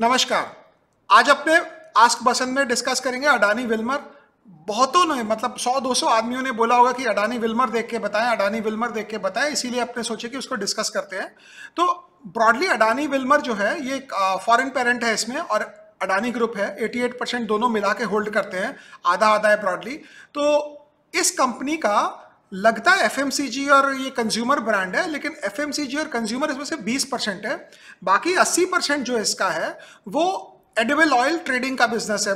नमस्कार आज अपने आस्क बसंत में डिस्कस करेंगे अडानी विल्मर बहुतों ने मतलब 100-200 आदमियों ने बोला होगा कि अडानी विल्मर देख के बताएं अडानी विल्मर देख के बताएं इसीलिए अपने सोचे कि उसको डिस्कस करते हैं तो ब्रॉडली अडानी विल्मर जो है ये एक फॉरेन पेरेंट है इसमें और अडानी ग्रुप है 88 परसेंट दोनों मिला के होल्ड करते हैं आधा आधा है ब्रॉडली तो इस कंपनी का लगता है एफ और ये कंज्यूमर ब्रांड है लेकिन एफ और कंज्यूमर इसमें से 20 परसेंट है बाकी 80 परसेंट जो इसका है वो एडिबल ऑयल ट्रेडिंग का बिजनेस है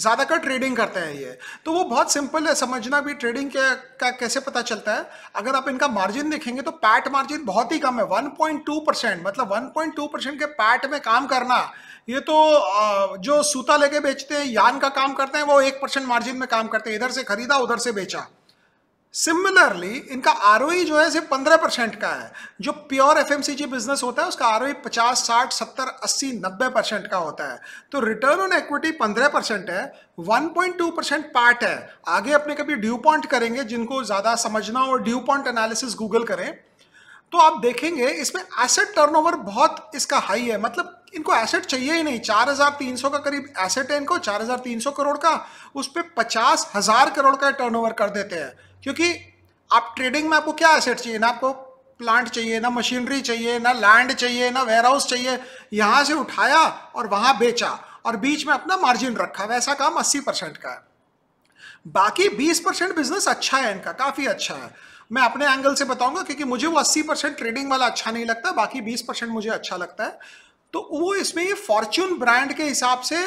ज़्यादातर ट्रेडिंग करते हैं ये तो वो बहुत सिंपल है समझना भी ट्रेडिंग के का कैसे पता चलता है अगर आप इनका मार्जिन देखेंगे तो पैट मार्जिन बहुत ही कम है 1.2 परसेंट मतलब 1.2 परसेंट के पैट में काम करना ये तो जो सूता लेके बेचते हैं यान का काम करते हैं वो एक परसेंट मार्जिन में काम करते हैं इधर से खरीदा उधर से बेचा सिमिलरली इनका आर e जो है सिर्फ पंद्रह परसेंट का है जो प्योर एफ बिजनेस होता है उसका आर ओ e पचास साठ सत्तर अस्सी नब्बे परसेंट का होता है तो रिटर्न ऑन इक्विटी पंद्रह परसेंट है one point two percent part है आगे अपने कभी ड्यू पॉइंट करेंगे जिनको ज़्यादा समझना और ड्यू पॉइंट एनालिसिस गूगल करें तो आप देखेंगे इसमें एसेट टर्नओवर बहुत इसका हाई है मतलब इनको एसेट चाहिए ही नहीं चार हजार तीन सौ का करीब एसेट है इनको चार हजार तीन सौ करोड़ का उस पर पचास हजार करोड़ का टर्नओवर कर देते हैं क्योंकि आप ट्रेडिंग में आपको क्या एसेट चाहिए ना आपको प्लांट चाहिए ना मशीनरी चाहिए ना लैंड चाहिए ना वेयरहाउस चाहिए यहाँ से उठाया और वहाँ बेचा और बीच में अपना मार्जिन रखा वैसा काम 80 परसेंट का है बाकी 20 परसेंट बिजनेस अच्छा है इनका काफ़ी अच्छा है मैं अपने एंगल से बताऊंगा क्योंकि मुझे वो 80 परसेंट ट्रेडिंग वाला अच्छा नहीं लगता बाकी 20 परसेंट मुझे अच्छा लगता है तो वो इसमें ये फॉर्च्यून ब्रांड के हिसाब से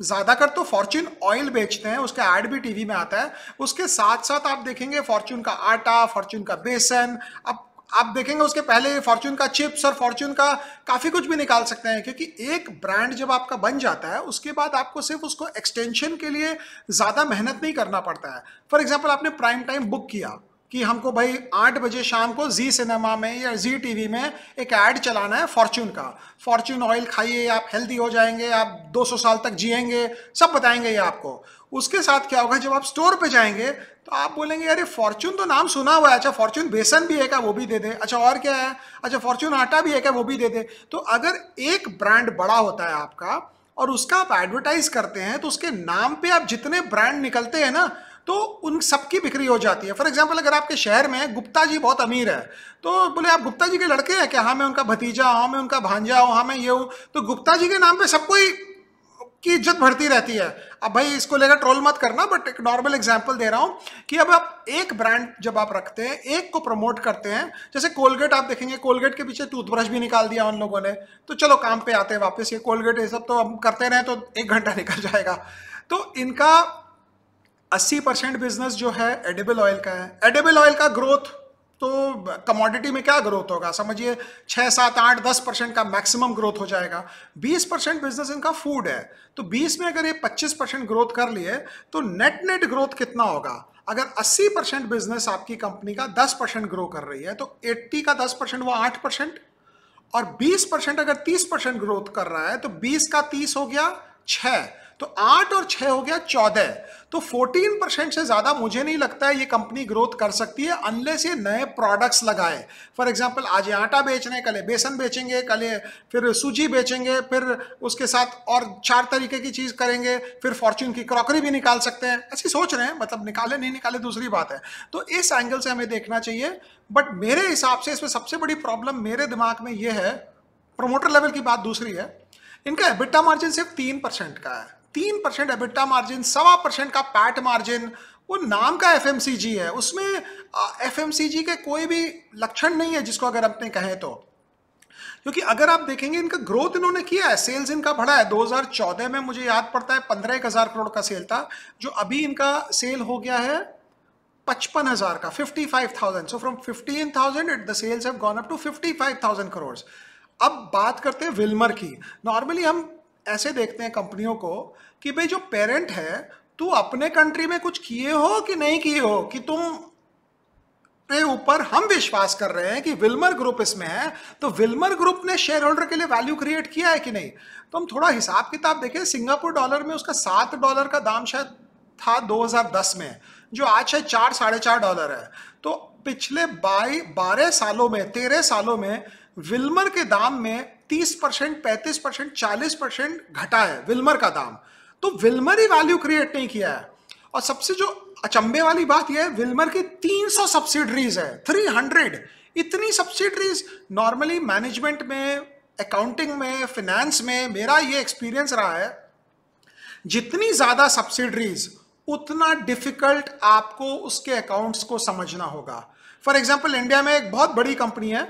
ज़्यादातर तो फॉर्च्यून ऑयल बेचते हैं उसका एड भी टीवी में आता है उसके साथ साथ आप देखेंगे फॉर्च्यून का आटा फॉर्च्यून का बेसन अब आप देखेंगे उसके पहले फॉर्च्यून का चिप्स और फॉर्च्यून का काफ़ी कुछ भी निकाल सकते हैं क्योंकि एक ब्रांड जब आपका बन जाता है उसके बाद आपको सिर्फ उसको एक्सटेंशन के लिए ज़्यादा मेहनत नहीं करना पड़ता है फॉर एग्जाम्पल आपने प्राइम टाइम बुक किया कि हमको भाई आठ बजे शाम को जी सिनेमा में या जी टीवी में एक ऐड चलाना है फॉर्च्यून का फॉर्च्यून ऑयल खाइए आप हेल्दी हो जाएंगे आप 200 साल तक जिएंगे सब बताएंगे ये आपको उसके साथ क्या होगा जब आप स्टोर पे जाएंगे तो आप बोलेंगे अरे फॉर्च्यून तो नाम सुना हुआ है अच्छा फॉर्च्यून बेसन भी है क्या वो भी दे दे अच्छा और क्या है अच्छा फॉर्च्यून आटा भी है क्या वो भी दे दे तो अगर एक ब्रांड बड़ा होता है आपका और उसका आप एडवर्टाइज करते हैं तो उसके नाम पे आप जितने ब्रांड निकलते हैं ना तो उन सबकी बिक्री हो जाती है फॉर एग्जाम्पल अगर आपके शहर में गुप्ता जी बहुत अमीर है तो बोले आप गुप्ता जी के लड़के हैं क्या हाँ मैं उनका भतीजा हूँ हाँ, मैं उनका भांजा हूँ हाँ मैं ये हूँ तो गुप्ता जी के नाम पर सबको ही की इज्जत बढ़ती रहती है अब भाई इसको लेकर ट्रोल मत करना बट एक नॉर्मल एग्जाम्पल दे रहा हूँ कि अब आप एक ब्रांड जब आप रखते हैं एक को प्रमोट करते हैं जैसे कोलगेट आप देखेंगे कोलगेट के पीछे टूथब्रश भी निकाल दिया उन लोगों ने तो चलो काम पे आते हैं वापस ये कोलगेट ये सब तो हम करते रहें तो एक घंटा निकल जाएगा तो इनका 80 परसेंट बिजनेस जो है एडेबल ऑयल का है एडेबल ऑयल का ग्रोथ तो कमोडिटी में क्या ग्रोथ होगा समझिए छः सात आठ दस परसेंट का मैक्सिमम ग्रोथ हो जाएगा बीस परसेंट बिजनेस इनका फूड है तो बीस में अगर ये पच्चीस परसेंट ग्रोथ कर लिए तो नेट नेट ग्रोथ कितना होगा अगर 80 परसेंट बिजनेस आपकी कंपनी का 10 परसेंट ग्रो कर रही है तो 80 का 10 परसेंट वो 8 परसेंट और 20 परसेंट अगर 30 परसेंट ग्रोथ कर रहा है तो 20 का 30 हो गया 6 तो आठ और छह हो गया चौदह तो फोर्टीन परसेंट से ज़्यादा मुझे नहीं लगता है ये कंपनी ग्रोथ कर सकती है अनले से नए प्रोडक्ट्स लगाए फॉर एग्जांपल आज ये आटा बेच रहे हैं कल बेसन बेचेंगे कल फिर सूजी बेचेंगे फिर उसके साथ और चार तरीके की चीज़ करेंगे फिर फॉर्च्यून की क्रॉकरी भी निकाल सकते हैं ऐसी सोच रहे हैं मतलब निकाले नहीं निकाले दूसरी बात है तो इस एंगल से हमें देखना चाहिए बट मेरे हिसाब से इसमें सबसे बड़ी प्रॉब्लम मेरे दिमाग में ये है प्रमोटर लेवल की बात दूसरी है इनका एबिटा मार्जिन सिर्फ तीन परसेंट का है तीन परसेंट एबिट्टा मार्जिन सवा परसेंट का पैट मार्जिन वो नाम का एफ है उसमें एफ के कोई भी लक्षण नहीं है जिसको अगर अपने कहें तो क्योंकि अगर आप देखेंगे इनका ग्रोथ इन्होंने किया है सेल्स इनका बढ़ा है 2014 में मुझे याद पड़ता है पंद्रह एक हज़ार करोड़ का सेल था जो अभी इनका सेल हो गया है पचपन हज़ार का fifty five thousand so from fifteen thousand it the sales have gone up to fifty five thousand crore अब बात करते हैं विल्मर की नॉर्मली हम ऐसे देखते हैं कंपनियों को कि भाई जो पेरेंट है तू अपने कंट्री में कुछ किए हो कि नहीं किए हो कि तुम पे ऊपर हम विश्वास कर रहे हैं कि विल्मर ग्रुप इसमें है तो विल्मर ग्रुप ने शेयर होल्डर के लिए वैल्यू क्रिएट किया है कि नहीं तो हम थोड़ा हिसाब किताब देखें सिंगापुर डॉलर में उसका सात डॉलर का दाम शायद था 2010 में जो आज शायद चार साढ़े चार डॉलर है तो पिछले बाई बारह सालों में तेरह सालों में विल्मर के दाम में 30 परसेंट पैंतीस परसेंट चालीस परसेंट घटा है विल्मर का दाम तो विल्मर ही वैल्यू क्रिएट नहीं किया है और सबसे जो अचंबे वाली बात यह है विल्मर की 300 सब्सिडरीज है 300 इतनी सब्सिडरीज नॉर्मली मैनेजमेंट में अकाउंटिंग में फिनेंस में मेरा ये एक्सपीरियंस रहा है जितनी ज़्यादा सब्सिडरीज उतना डिफिकल्ट आपको उसके अकाउंट्स को समझना होगा फॉर एग्जाम्पल इंडिया में एक बहुत बड़ी कंपनी है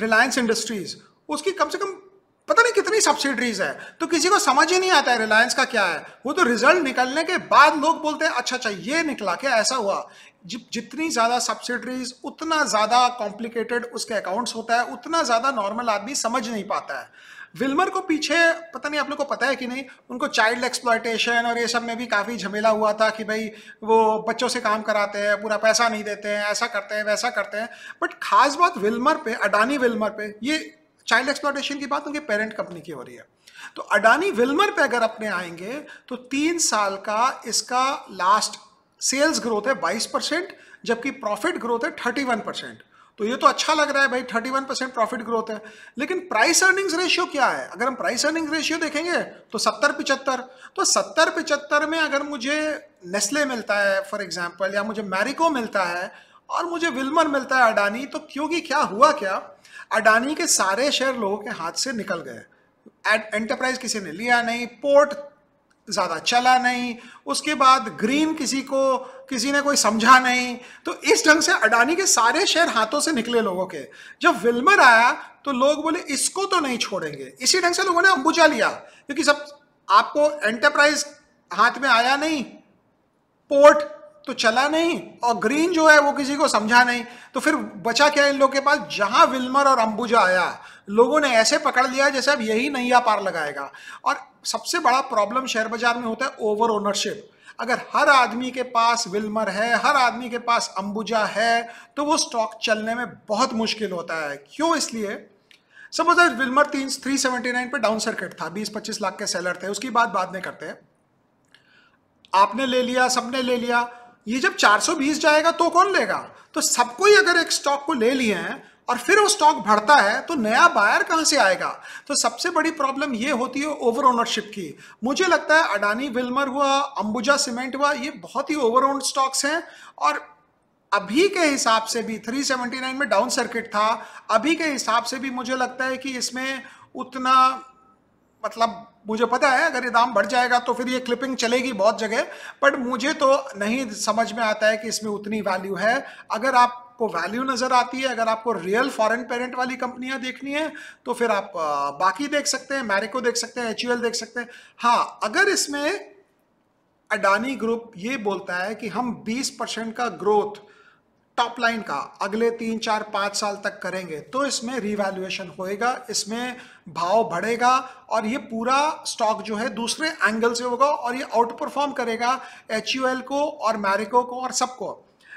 रिलायंस इंडस्ट्रीज उसकी कम से कम पता नहीं कितनी सब्सिडरीज है तो किसी को समझ ही नहीं आता है रिलायंस का क्या है वो तो रिजल्ट निकलने के बाद लोग बोलते हैं अच्छा अच्छा ये निकला क्या ऐसा हुआ जि, जितनी ज़्यादा सब्सिडरीज उतना ज़्यादा कॉम्प्लिकेटेड उसके अकाउंट्स होता है उतना ज़्यादा नॉर्मल आदमी समझ नहीं पाता है विल्मर को पीछे पता नहीं आप लोग को पता है कि नहीं उनको चाइल्ड एक्सप्लॉयटेशन और ये सब में भी काफ़ी झमेला हुआ था कि भाई वो बच्चों से काम कराते हैं पूरा पैसा नहीं देते हैं ऐसा करते हैं वैसा करते हैं बट खास बात विल्मर पे अडानी विल्मर पे ये चाइल्ड एक्सप्लोटेशन की बात उनके पेरेंट कंपनी की हो रही है तो अडानी विल्मर पे अगर अपने आएंगे तो तीन साल का इसका लास्ट सेल्स ग्रोथ है बाईस परसेंट जबकि प्रॉफिट ग्रोथ है थर्टी वन परसेंट तो ये तो अच्छा लग रहा है भाई thirty one percent profit growth है लेकिन प्राइस अर्निंग्स रेशियो क्या है अगर हम प्राइस अर्निंग रेशियो देखेंगे तो सत्तर पिचहत्तर तो सत्तर पिचहत्तर में अगर मुझे नेस्ले मिलता है फॉर एग्जाम्पल या मुझे मैरिको मिलता है और मुझे विलमर मिलता है अडानी तो क्योंकि क्या हुआ क्या अडानी के सारे शेयर लोगों के हाथ से निकल गए एंटरप्राइज किसी ने लिया नहीं पोर्ट ज़्यादा चला नहीं उसके बाद ग्रीन किसी को किसी ने कोई समझा नहीं तो इस ढंग से अडानी के सारे शेयर हाथों से निकले लोगों के जब विल्मर आया तो लोग बोले इसको तो नहीं छोड़ेंगे इसी ढंग से लोगों ने अंबुजा लिया क्योंकि सब आपको एंटरप्राइज हाथ में आया नहीं पोर्ट तो चला नहीं और ग्रीन जो है वो किसी को समझा नहीं तो फिर बचा क्या इन लोगों के पास जहां विल्मर और अंबुजा आया लोगों ने ऐसे पकड़ लिया जैसे अब यही नैया पार लगाएगा और सबसे बड़ा प्रॉब्लम शेयर बाजार में होता है ओवर ओनरशिप अगर हर आदमी के पास विल्मर है हर आदमी के पास अंबुजा है तो वो स्टॉक चलने में बहुत मुश्किल होता है क्यों इसलिए सपोज अगर विल्मर तीन थ्री सेवेंटी नाइन पर डाउन सर्किट था बीस पच्चीस लाख के सेलर थे उसकी बात बाद में करते हैं आपने ले लिया सबने ले लिया ये जब 420 जाएगा तो कौन लेगा तो सबको ही अगर एक स्टॉक को ले लिए हैं और फिर वो स्टॉक बढ़ता है तो नया बायर कहां से आएगा तो सबसे बड़ी प्रॉब्लम ये होती है ओवर ओनरशिप की मुझे लगता है अडानी विल्मर हुआ अंबुजा सीमेंट हुआ ये बहुत ही ओवर ओन स्टॉक्स हैं और अभी के हिसाब से भी 379 में डाउन सर्किट था अभी के हिसाब से भी मुझे लगता है कि इसमें उतना मतलब मुझे पता है अगर ये दाम बढ़ जाएगा तो फिर ये क्लिपिंग चलेगी बहुत जगह बट मुझे तो नहीं समझ में आता है कि इसमें उतनी वैल्यू है अगर आपको वैल्यू नज़र आती है अगर आपको रियल फॉरेन पेरेंट वाली कंपनियां देखनी है तो फिर आप बाकी देख सकते हैं मैरिको देख सकते हैं एच देख सकते हैं हाँ अगर इसमें अडानी ग्रुप ये बोलता है कि हम 20 परसेंट का ग्रोथ टॉप लाइन का अगले तीन चार पाँच साल तक करेंगे तो इसमें रिवैल्यूएशन होएगा इसमें भाव बढ़ेगा और ये पूरा स्टॉक जो है दूसरे एंगल से होगा और ये आउट परफॉर्म करेगा एच को और मैरिको को और सबको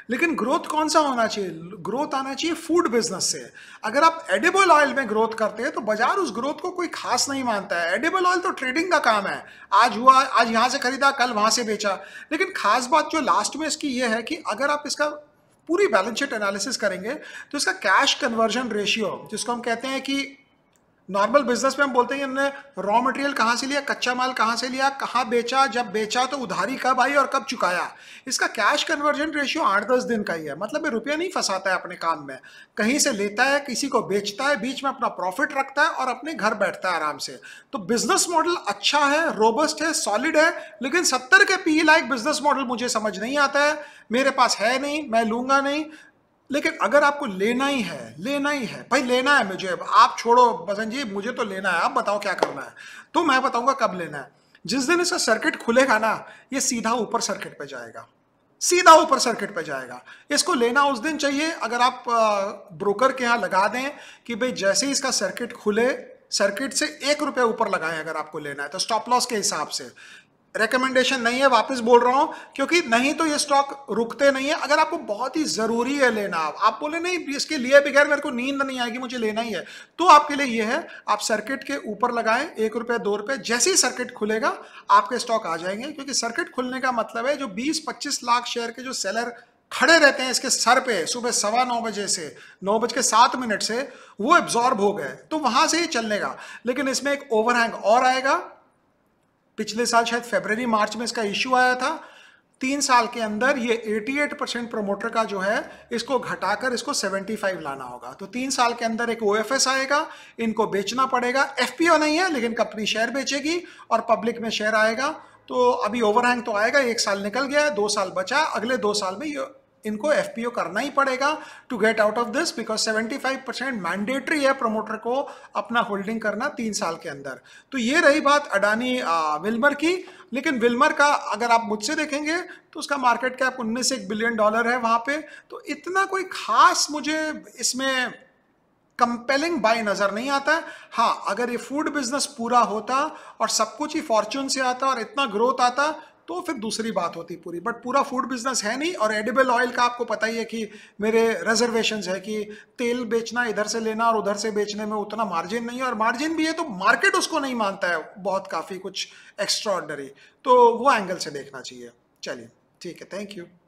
लेकिन ग्रोथ कौन सा होना चाहिए ग्रोथ आना चाहिए फूड बिजनेस से अगर आप एडेबल ऑयल में ग्रोथ करते हैं तो बाजार उस ग्रोथ को कोई खास नहीं मानता है एडेबल ऑयल तो ट्रेडिंग का काम है आज हुआ आज यहाँ से खरीदा कल वहाँ से बेचा लेकिन खास बात जो लास्ट में इसकी ये है कि अगर आप इसका पूरी बैलेंस शीट एनालिसिस करेंगे तो इसका कैश कन्वर्जन रेशियो जिसको हम कहते हैं कि नॉर्मल बिजनेस में हम बोलते हैं हमने रॉ मटेरियल कहाँ से लिया कच्चा माल कहाँ से लिया कहाँ बेचा जब बेचा तो उधारी कब आई और कब चुकाया इसका कैश कन्वर्जन रेशियो आठ दस दिन का ही है मतलब ये रुपया नहीं फंसाता है अपने काम में कहीं से लेता है किसी को बेचता है बीच में अपना प्रॉफिट रखता है और अपने घर बैठता है आराम से तो बिजनेस मॉडल अच्छा है रोबस्ट है सॉलिड है लेकिन सत्तर के पी e लायक बिजनेस मॉडल मुझे समझ नहीं आता है मेरे पास है नहीं मैं लूंगा नहीं लेकिन अगर आपको लेना ही है लेना ही है भाई लेना है मुझे आप छोड़ो बसंत जी मुझे तो लेना है आप बताओ क्या करना है तो मैं बताऊंगा कब लेना है जिस दिन इसका सर्किट खुलेगा ना ये सीधा ऊपर सर्किट पे जाएगा सीधा ऊपर सर्किट पे जाएगा इसको लेना उस दिन चाहिए अगर आप ब्रोकर के यहाँ लगा दें कि भाई जैसे ही इसका सर्किट खुले सर्किट से एक रुपये ऊपर लगाएं अगर आपको लेना है तो स्टॉप लॉस के हिसाब से रिकमेंडेशन नहीं है वापस बोल रहा हूं क्योंकि नहीं तो ये स्टॉक रुकते नहीं है अगर आपको बहुत ही जरूरी है लेना आप बोले नहीं इसके लिए बगैर मेरे को नींद नहीं आएगी मुझे लेना ही है तो आपके लिए ये है आप सर्किट के ऊपर लगाएं एक रुपये दो रुपये जैसे ही सर्किट खुलेगा आपके स्टॉक आ जाएंगे क्योंकि सर्किट खुलने का मतलब है जो बीस पच्चीस लाख शेयर के जो सेलर खड़े रहते हैं इसके सर पे सुबह सवा नौ बजे से नौ बज के सात मिनट से वो एब्जॉर्ब हो गए तो वहां से ही चलने का लेकिन इसमें एक ओवरहैंग और आएगा पिछले साल शायद फेबररी मार्च में इसका इश्यू आया था तीन साल के अंदर ये 88 परसेंट प्रोमोटर का जो है इसको घटाकर इसको 75 लाना होगा तो तीन साल के अंदर एक ओ आएगा इनको बेचना पड़ेगा एफ नहीं है लेकिन कंपनी शेयर बेचेगी और पब्लिक में शेयर आएगा तो अभी ओवरहैंग तो आएगा एक साल निकल गया दो साल बचा अगले दो साल में ये इनको एफ करना ही पड़ेगा to get out of this because 75 percent mandatory है प्रोमोटर को अपना होल्डिंग करना तीन साल के अंदर तो ये रही बात अडानी आ, विल्मर की लेकिन विल्मर का अगर आप मुझसे देखेंगे तो उसका मार्केट कैप उनमें से एक बिलियन डॉलर है वहाँ पे तो इतना कोई खास मुझे इसमें कंपेलिंग बाय नज़र नहीं आता हाँ अगर ये फूड बिजनेस पूरा होता और सब कुछ ही फॉर्चून से आता और इतना ग्रोथ आता तो फिर दूसरी बात होती पूरी बट पूरा फूड बिजनेस है नहीं और एडिबल ऑयल का आपको पता ही है कि मेरे रिजर्वेशन है कि तेल बेचना इधर से लेना और उधर से बेचने में उतना मार्जिन नहीं है और मार्जिन भी है तो मार्केट उसको नहीं मानता है बहुत काफ़ी कुछ एक्स्ट्रा तो वो एंगल से देखना चाहिए चलिए ठीक है थैंक यू